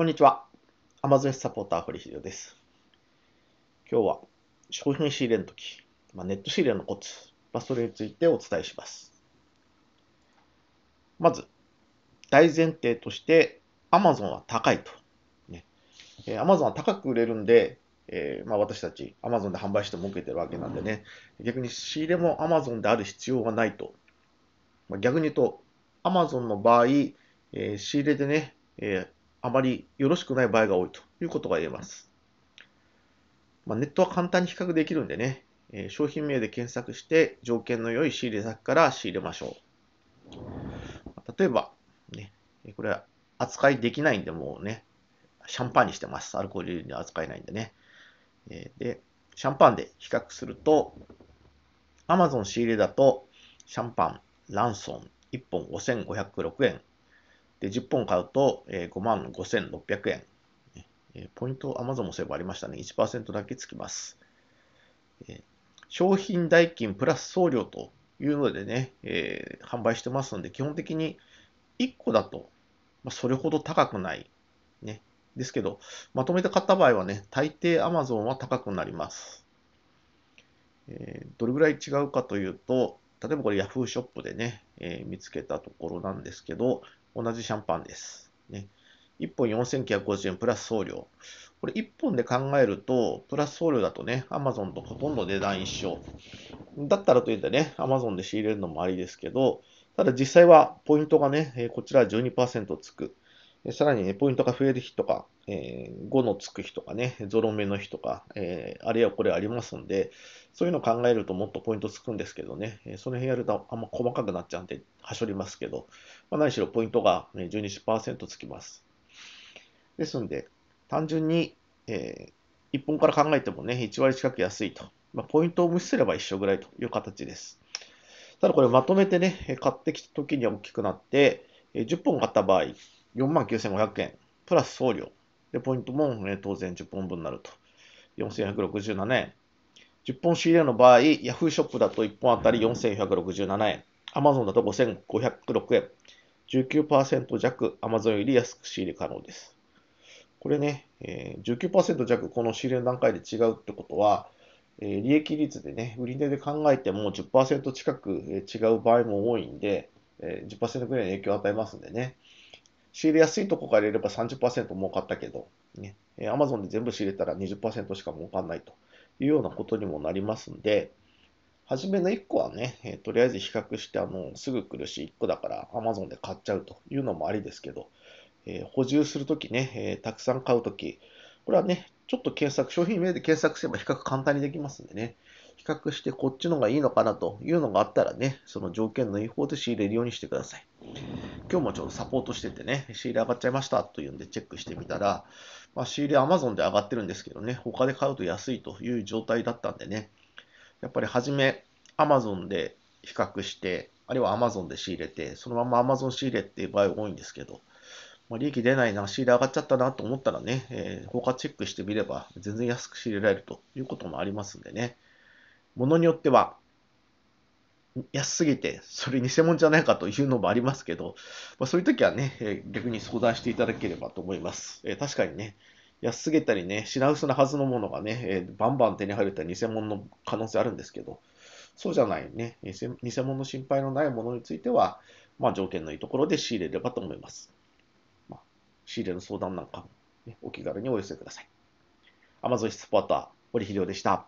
こんにちは。アマゾンサポーター、堀秀です。今日は商品仕入れの時、まあ、ネット仕入れのコツ、まあ、それについてお伝えします。まず、大前提として、アマゾンは高いと。ねえー、アマゾンは高く売れるんで、えー、まあ、私たちアマゾンで販売して儲けてるわけなんでね、逆に仕入れもアマゾンである必要はないと。まあ、逆に言うと、アマゾンの場合、えー、仕入れでね、えーあまりよろしくない場合が多いということが言えます。まあ、ネットは簡単に比較できるんでね、え商品名で検索して条件の良い仕入れ先から仕入れましょう。例えば、ね、これは扱いできないんで、もうね、シャンパンにしてます。アルコール入れに扱えないんでね。えで、シャンパンで比較すると、Amazon 仕入れだと、シャンパン、ランソン、1本5506円。で、10本買うと、えー、5万5600円。えー、ポイント Amazon もそういえばありましたね。1%だけつきます。えー、商品代金プラス送料というのでね、えー、販売してますので、基本的に1個だと、まあ、それほど高くない。ね。ですけど、まとめて買った場合はね、大抵 Amazon は高くなります。えー、どれぐらい違うかというと、例えばこれ Yahoo ショップでね、えー、見つけたところなんですけど、同じシャンパンです。ね、1本4950円プラス送料。これ1本で考えると、プラス送料だとね、アマゾンとほとんど値段一緒。だったらといってね、アマゾンで仕入れるのもありですけど、ただ実際はポイントがね、こちら12%つく。さらに、ポイントが増える日とか、えー、5のつく日とかね、ゾロ目の日とか、えー、あれやこれありますんで、そういうのを考えるともっとポイントつくんですけどね、えー、その辺やるとあんま細かくなっちゃうんで、はしょりますけど、まあ、何しろポイントが12%つきます。ですんで、単純に、えー、1本から考えてもね、1割近く安いと。まあ、ポイントを無視すれば一緒ぐらいという形です。ただこれまとめてね、買ってきた時には大きくなって、10本買った場合、49,500円、プラス送料。で、ポイントも、ね、当然10本分になると。4,167円。10本仕入れの場合、Yahoo ショップだと1本あたり4,167円。Amazon だと5,506円。19%弱、Amazon より安く仕入れ可能です。これね、えー、19%弱、この仕入れの段階で違うってことは、えー、利益率でね、売り値で考えても10%近く違う場合も多いんで、えー、10%ぐらいの影響を与えますんでね。仕入れやすいとこから入れれば30%儲かったけど、ね、Amazon で全部仕入れたら20%しか儲かんないというようなことにもなりますんで、初めの1個はね、えー、とりあえず比較して、あの、すぐ来るし、1個だから Amazon で買っちゃうというのもありですけど、えー、補充するときね、えー、たくさん買うとき、これはね、ちょっと検索、商品名で検索すれば比較簡単にできますんでね、比較してこっちのがいいのかなというのがあったらね、その条件の違い方で仕入れるようにしてください。今日もちょうどサポートしててね、仕入れ上がっちゃいましたというんでチェックしてみたら、まあ、仕入れ Amazon で上がってるんですけどね、他で買うと安いという状態だったんでね、やっぱり初め Amazon で比較して、あるいは Amazon で仕入れて、そのまま Amazon 仕入れっていう場合多いんですけど、まあ、利益出ないな、仕入れ上がっちゃったなと思ったらね、えー、他チェックしてみれば全然安く仕入れられるということもありますんでね、ものによっては安すぎて、それ偽物じゃないかというのもありますけど、まあ、そういう時はね、えー、逆に相談していただければと思います。えー、確かにね、安すぎたりね、品薄なはずのものがね、えー、バンバン手に入るたら偽物の可能性あるんですけど、そうじゃないね、偽物の心配のないものについては、まあ、条件のいいところで仕入れればと思います。まあ、仕入れの相談なんかも、ね、お気軽にお寄せください。a m a z o ンスポーター、堀秀夫でした。